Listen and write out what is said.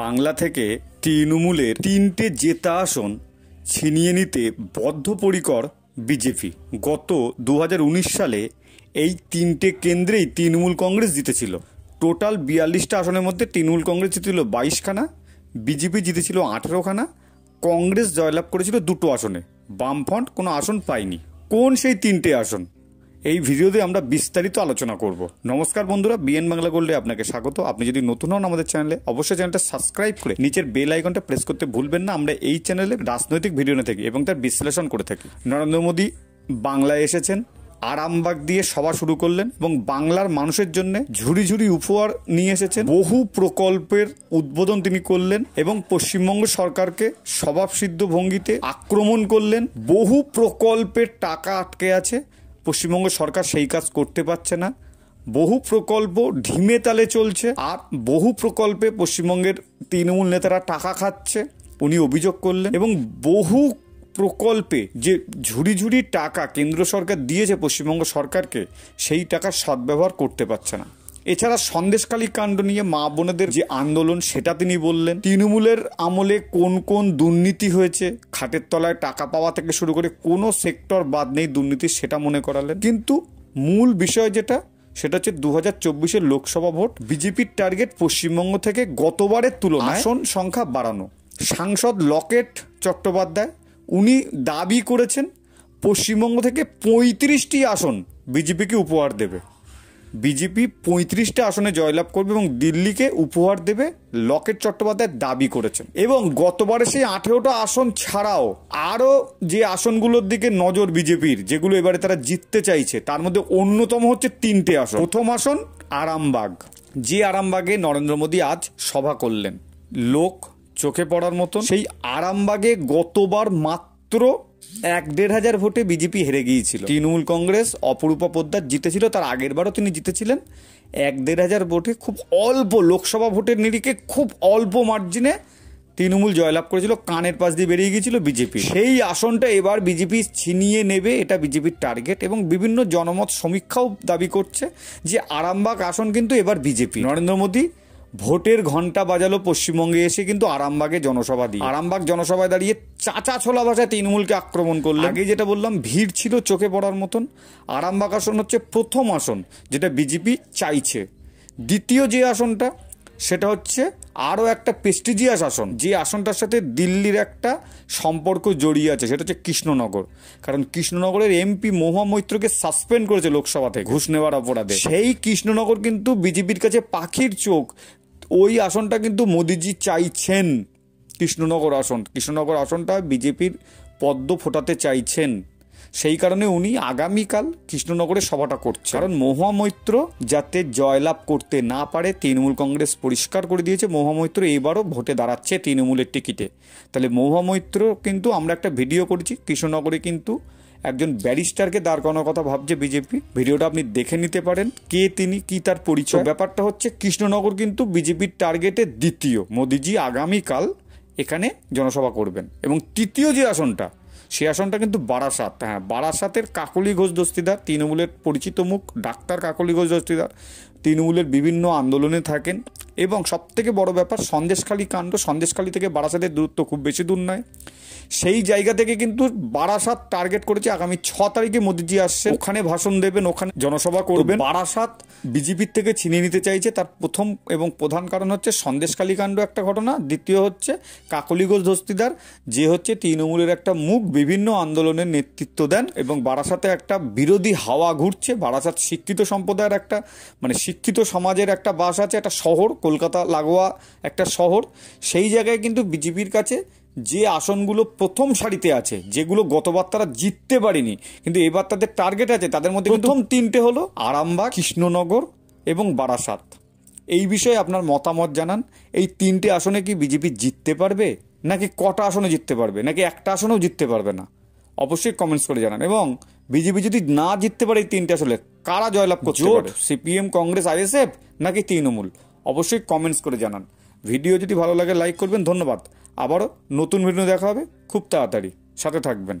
বাংলা থেকে তৃণমূলের তিনটে জেতা আসন ছিনিয়ে নিতে বদ্ধপরিকর বিজেপি গত দু সালে এই তিনটে কেন্দ্রেই তৃণমূল কংগ্রেস জিতেছিল টোটাল বিয়াল্লিশটা আসনের মধ্যে তৃণমূল কংগ্রেস জিতেছিল বাইশখানা বিজেপি জিতেছিল আঠেরোখানা কংগ্রেস জয়লাভ করেছিল দুটো আসনে বামফ্রন্ট কোনো আসন পায়নি কোন সেই তিনটে আসন এই ভিডিওতে আমরা বিস্তারিত আলোচনা করব নমস্কার বন্ধুরা বিএন বাংলা গোল্ডে আপনাকে স্বাগত আপনি যদি নতুন হন আমাদের চ্যানেলে অবশ্যই চ্যানেলটা সাবস্ক্রাইব করে নিচের বেল আইকনটা প্রেস করতে ভুলবেন না আমরা এই চ্যানেলে রাজনৈতিক ভিডিও নিয়ে থাকি এবং তার বিশ্লেষণ করে থাকি নরেন্দ্র মোদী বাংলায় এসেছেন আরামবাগ দিয়ে সভা শুরু করলেন এবং বাংলার মানুষের জন্য ঝুড়ি ঝুড়ি উপহার নিয়ে এসেছেন বহু প্রকল্পের উদ্বোধন তিনি করলেন এবং পশ্চিমবঙ্গ সরকারকে স্বভাবসিদ্ধ ভঙ্গিতে আক্রমণ করলেন বহু প্রকল্পের টাকা আটকে আছে পশ্চিমবঙ্গ সরকার সেই কাজ করতে পারছে না বহু প্রকল্প ঢিমে তালে চলছে আর বহু প্রকল্পে পশ্চিমবঙ্গের তৃণমূল নেতারা টাকা খাচ্ছে উনি অভিযোগ করলেন এবং বহু প্রকল্পে যে ঝুড়ি ঝুড়ি টাকা কেন্দ্র সরকার দিয়েছে পশ্চিমবঙ্গ সরকারকে সেই টাকা সদ্ব্যবহার করতে পারছে না এছাড়া সন্দেশকালী কাণ্ড নিয়ে মা বোনেদের যে আন্দোলন সেটা তিনি বললেন তৃণমূলের আমলে কোন কোন দুর্নীতি হয়েছে খাটের তলায় টাকা পাওয়া থেকে শুরু করে কোনো সেক্টর বাদ নেই দুর্নীতি সেটা মনে করালেন কিন্তু মূল বিষয় যেটা সেটা হচ্ছে দু হাজার চব্বিশের লোকসভা ভোট বিজেপির টার্গেট পশ্চিমবঙ্গ থেকে গতবারের তুলনায় আসন সংখ্যা বাড়ানো সাংসদ লকেট চট্টোপাধ্যায় উনি দাবি করেছেন পশ্চিমবঙ্গ থেকে পঁয়ত্রিশটি আসন বিজেপিকে উপহার দেবে বিজেপি পঁয়ত্রিশটা আসনে জয়লাভ করবে এবং দিল্লিকে উপহার দেবে লকেট চট্টোপাধ্যায় দাবি করেছেন এবং গতবারে সেই আঠেরোটা আসন ছাড়াও আরও যে আসনগুলোর দিকে নজর বিজেপির যেগুলো এবারে তারা জিততে চাইছে তার মধ্যে অন্যতম হচ্ছে তিনটে আসন প্রথম আসন আরামবাগ যে আরামবাগে নরেন্দ্র মোদী আজ সভা করলেন লোক চোখে পড়ার মতন সেই আরামবাগে গতবার মাত্র এক দেড় হাজার ভোটে বিজেপি হেরে গিয়েছিল তৃণমূল কংগ্রেস অপরূপা পোদ্দার জিতেছিল তার আগের বারও তিনি জিতেছিলেন এক দেড় হাজার ভোটে খুব অল্প লোকসভা ভোটের নিরিখে খুব অল্প মার্জিনে তৃণমূল জয়লাভ করেছিল কানের পাশ দিয়ে বেরিয়ে গিয়েছিল বিজেপি সেই আসনটা এবার বিজেপি ছিনিয়ে নেবে এটা বিজেপির টার্গেট এবং বিভিন্ন জনমত সমীক্ষাও দাবি করছে যে আরামবাগ আসন কিন্তু এবার বিজেপি নরেন্দ্র মোদী ভোটের ঘন্টা বাজালো পশ্চিমবঙ্গে এসে কিন্তু আরামবাগে জনসভা দিয়ে আরামবাগ জনসভায় দাঁড়িয়ে চাচা ছোলা ভাষায় তৃণমূলকে আক্রমণ করলো আগে যেটা বললাম ভিড় ছিল চোখে পড়ার মতন আরামবাগ আসন হচ্ছে প্রথম আসন যেটা বিজেপি চাইছে দ্বিতীয় যে আসনটা সেটা হচ্ছে আরও একটা প্রেস্টিজিয়াস আসন যে আসনটার সাথে দিল্লির একটা সম্পর্ক জড়িয়ে আছে সেটা হচ্ছে কৃষ্ণনগর কারণ কৃষ্ণনগরের এমপি মহুয়া মৈত্রকে সাসপেন্ড করেছে লোকসভা থেকে ঘুষ নেওয়ার অপরাধে সেই কৃষ্ণনগর কিন্তু বিজেপির কাছে পাখির চোখ ওই আসনটা কিন্তু মোদিজি চাইছেন কৃষ্ণনগর আসন কৃষ্ণনগর আসনটা বিজেপির পদ্ম ফোটাতে চাইছেন সেই কারণে উনি আগামীকাল কৃষ্ণনগরে সভাটা করছে কারণ মহামৈত্র যাতে জয়লাভ করতে না পারে তৃণমূল কংগ্রেস পরিষ্কার করে দিয়েছে মহামৈত্র এবারও ভোটে দাঁড়াচ্ছে তৃণমূলের টিকিটে তাহলে মহামৈত্র কিন্তু আমরা একটা ভিডিও করেছি কৃষ্ণনগরে কিন্তু একজন ব্যারিস্টারকে দাঁড় করানোর কথা ভাবছে বিজেপি ভিডিওটা আপনি দেখে নিতে পারেন কে তিনি কি তার পরিচয় ব্যাপারটা হচ্ছে কৃষ্ণনগর কিন্তু বিজেপির টার্গেটে দ্বিতীয় মোদিজি আগামীকাল এখানে জনসভা করবেন এবং তৃতীয় যে আসনটা সে আসনটা কিন্তু বারাসাত হ্যাঁ বারাসাতের কাকলি ঘোষ দস্তিদার তৃণমূলের পরিচিত মুখ ডাক্তার কাকলি ঘোষ দস্তিদার তৃণমূলের বিভিন্ন আন্দোলনে থাকেন এবং সবথেকে বড় ব্যাপার সন্দেশখালী কাণ্ড সন্দেশখালী থেকে বারাসাতের দূরত্ব খুব বেশি দূর নয় সেই জায়গা থেকে কিন্তু বারাসাত টার্গেট করেছে আগামী ছ তারিখে মোদিজি আসছে ওখানে ভাষণ দেবেন ওখানে জনসভা করবেন বারাসাত বিজেপির থেকে ছিনিয়ে নিতে চাইছে তার প্রথম এবং প্রধান কারণ হচ্ছে সন্দেশকালী কাণ্ড একটা ঘটনা দ্বিতীয় হচ্ছে কাকলি ধস্তিদার যে হচ্ছে তৃণমূলের একটা মুখ বিভিন্ন আন্দোলনের নেতৃত্ব দেন এবং বারাসাতে একটা বিরোধী হাওয়া ঘুরছে বারাসাত শিক্ষিত সম্প্রদায়ের একটা মানে শিক্ষিত সমাজের একটা বাস আছে একটা শহর কলকাতা লাগোয়া একটা শহর সেই জায়গায় কিন্তু বিজেপির কাছে যে আসনগুলো প্রথম সারিতে আছে যেগুলো গতবার তারা জিততে পারেনি কিন্তু এবার তাদের টার্গেট আছে তাদের মধ্যে প্রথম তিনটে হলো আরামবাগ কৃষ্ণনগর এবং বারাসাত এই বিষয়ে আপনার মতামত জানান এই তিনটে আসনে কি বিজেপি জিততে পারবে নাকি কটা আসনে জিততে পারবে নাকি একটা আসনেও জিততে পারবে না অবশ্যই কমেন্টস করে জানান এবং বিজেপি যদি না জিততে পারে এই তিনটে আসলে কারা জয়লাভ করছে জোট সিপিএম কংগ্রেস আইএসএফ নাকি তৃণমূল অবশ্যই কমেন্টস করে জানান ভিডিও যদি ভালো লাগে লাইক করবেন ধন্যবাদ আবারও নতুন ভিডিও দেখা হবে খুব তাড়াতাড়ি সাথে থাকবেন